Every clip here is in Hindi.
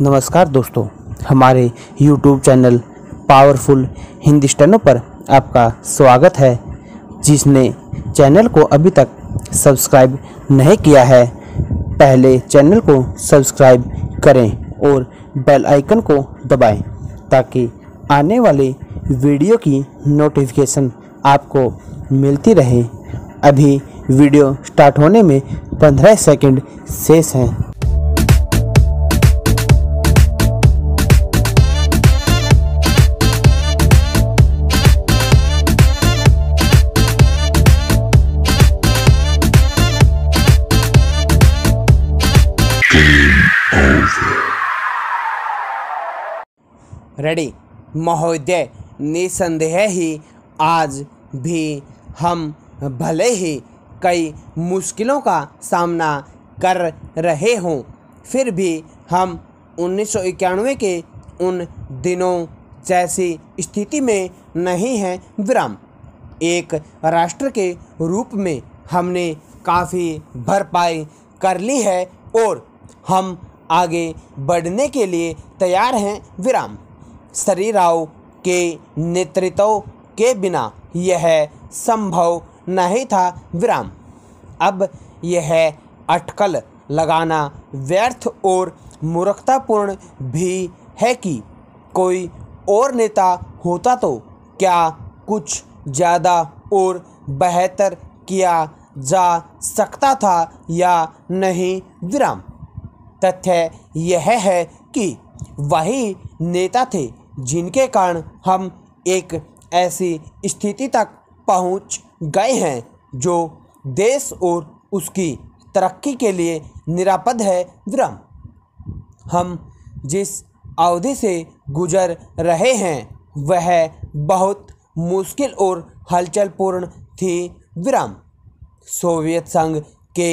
नमस्कार दोस्तों हमारे YouTube channel powerful Hindi steno पर आपका स्वागत है जिसने चैनल को अभी तक सब्सक्राइब नहीं किया है पहले चैनल को सब्सक्राइब करें और बेल आइकन को दबाएं ताकि आने वाले वीडियो की नोटिफिकेशन आपको मिलती रहे अभी वीडियो स्टार्ट होने में पंद्रह सेकंड शेष हैं रेडी महोदय निसंदेह ही आज भी हम भले ही कई मुश्किलों का सामना कर रहे हों फिर भी हम उन्नीस के उन दिनों जैसी स्थिति में नहीं हैं विराम एक राष्ट्र के रूप में हमने काफ़ी भरपाई कर ली है और हम आगे बढ़ने के लिए तैयार हैं विराम श्री राव के नेतृत्व के बिना यह संभव नहीं था विराम अब यह अटकल लगाना व्यर्थ और मूर्खतापूर्ण भी है कि कोई और नेता होता तो क्या कुछ ज़्यादा और बेहतर किया जा सकता था या नहीं विराम तथ्य यह है कि वही नेता थे जिनके कारण हम एक ऐसी स्थिति तक पहुंच गए हैं जो देश और उसकी तरक्की के लिए निरापद है विरम हम जिस अवधि से गुजर रहे हैं वह बहुत मुश्किल और हलचलपूर्ण थी विरम सोवियत संघ के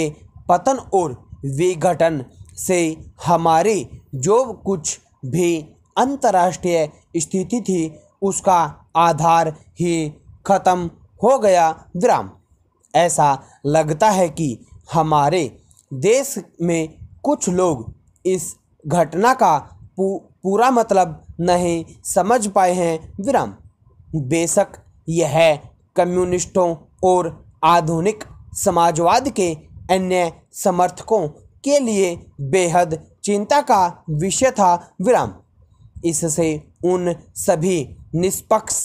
पतन और विघटन से हमारी जो कुछ भी अंतर्राष्ट्रीय स्थिति थी उसका आधार ही खत्म हो गया विराम ऐसा लगता है कि हमारे देश में कुछ लोग इस घटना का पू, पूरा मतलब नहीं समझ पाए हैं विराम बेशक यह कम्युनिस्टों और आधुनिक समाजवाद के अन्य समर्थकों के लिए बेहद चिंता का विषय था विराम इससे उन सभी निष्पक्ष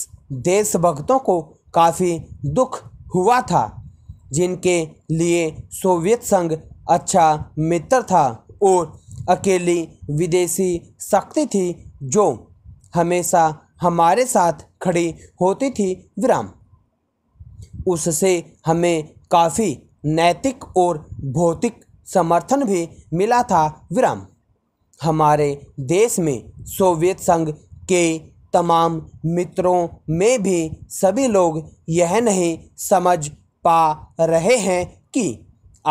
देशभक्तों को काफ़ी दुख हुआ था जिनके लिए सोवियत संघ अच्छा मित्र था और अकेली विदेशी शक्ति थी जो हमेशा हमारे साथ खड़ी होती थी विराम उससे हमें काफ़ी नैतिक और भौतिक समर्थन भी मिला था विराम हमारे देश में सोवियत संघ के तमाम मित्रों में भी सभी लोग यह नहीं समझ पा रहे हैं कि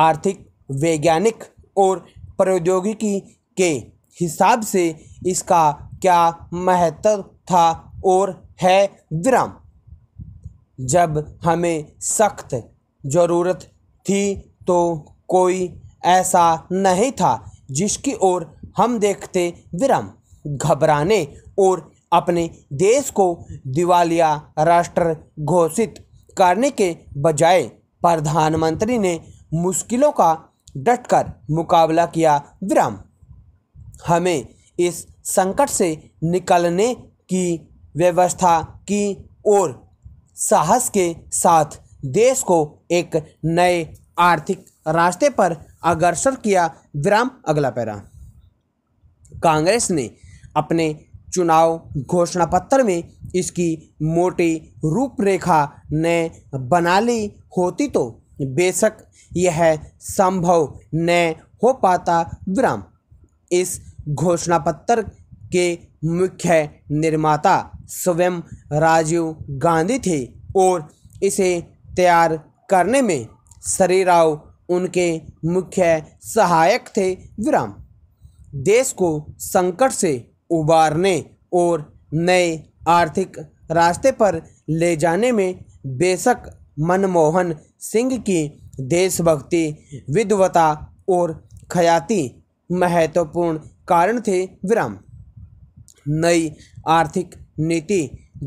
आर्थिक वैज्ञानिक और प्रौद्योगिकी के हिसाब से इसका क्या महत्व था और है विराम जब हमें सख्त ज़रूरत थी तो कोई ऐसा नहीं था जिसकी ओर हम देखते विरम घबराने और अपने देश को दिवालिया राष्ट्र घोषित करने के बजाय प्रधानमंत्री ने मुश्किलों का डटकर मुकाबला किया विराम हमें इस संकट से निकलने की व्यवस्था की और साहस के साथ देश को एक नए आर्थिक रास्ते पर अग्रसर किया विराम अगला पैरा कांग्रेस ने अपने चुनाव घोषणा पत्र में इसकी मोटी रूपरेखा ने बना ली होती तो बेशक यह संभव न हो पाता विराम इस घोषणा पत्र के मुख्य निर्माता स्वयं राजीव गांधी थे और इसे तैयार करने में श्री राव उनके मुख्य सहायक थे विराम देश को संकट से उबारने और नए आर्थिक रास्ते पर ले जाने में बेशक मनमोहन सिंह की देशभक्ति विद्वता और ख्याति महत्वपूर्ण कारण थे विराम नई आर्थिक नीति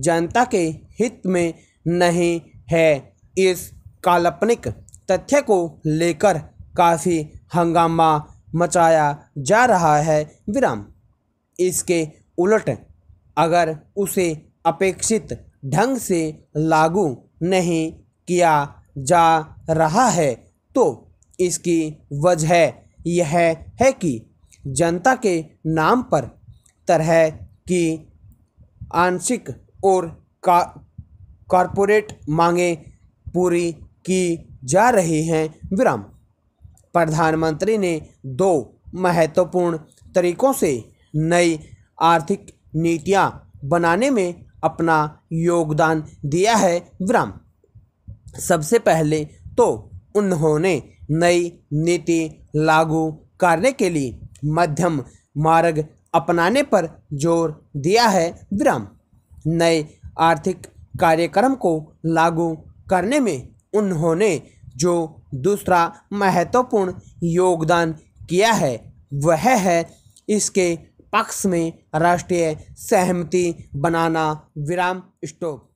जनता के हित में नहीं है इस काल्पनिक तथ्य को लेकर काफ़ी हंगामा मचाया जा रहा है विराम इसके उलट अगर उसे अपेक्षित ढंग से लागू नहीं किया जा रहा है तो इसकी वजह यह है कि जनता के नाम पर तरह की आंशिक और कॉरपोरेट मांगें पूरी की जा रही हैं विराम प्रधानमंत्री ने दो महत्वपूर्ण तरीकों से नई आर्थिक नीतियां बनाने में अपना योगदान दिया है विराम सबसे पहले तो उन्होंने नई नीति लागू करने के लिए मध्यम मार्ग अपनाने पर जोर दिया है विराम नए आर्थिक कार्यक्रम को लागू करने में उन्होंने जो दूसरा महत्वपूर्ण योगदान किया है वह है इसके पक्ष में राष्ट्रीय सहमति बनाना विराम स्टॉप